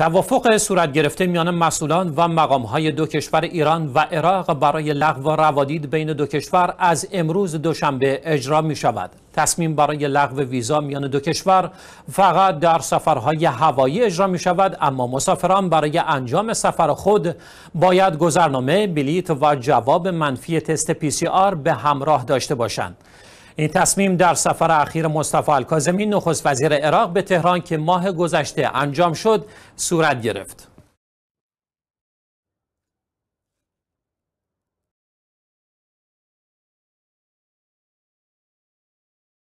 توافق صورت گرفته میان مسئولان و مقامهای دو کشور ایران و عراق برای لغو روادید بین دو کشور از امروز دوشنبه اجرا می شود. تصمیم برای لغو ویزا میان دو کشور فقط در سفرهای هوایی اجرا می شود اما مسافران برای انجام سفر خود باید گذرنامه، بلیت و جواب منفی تست پی سی آر به همراه داشته باشند. این تصمیم در سفر اخیر مصطفی الکاظمی نخست وزیر عراق به تهران که ماه گذشته انجام شد صورت گرفت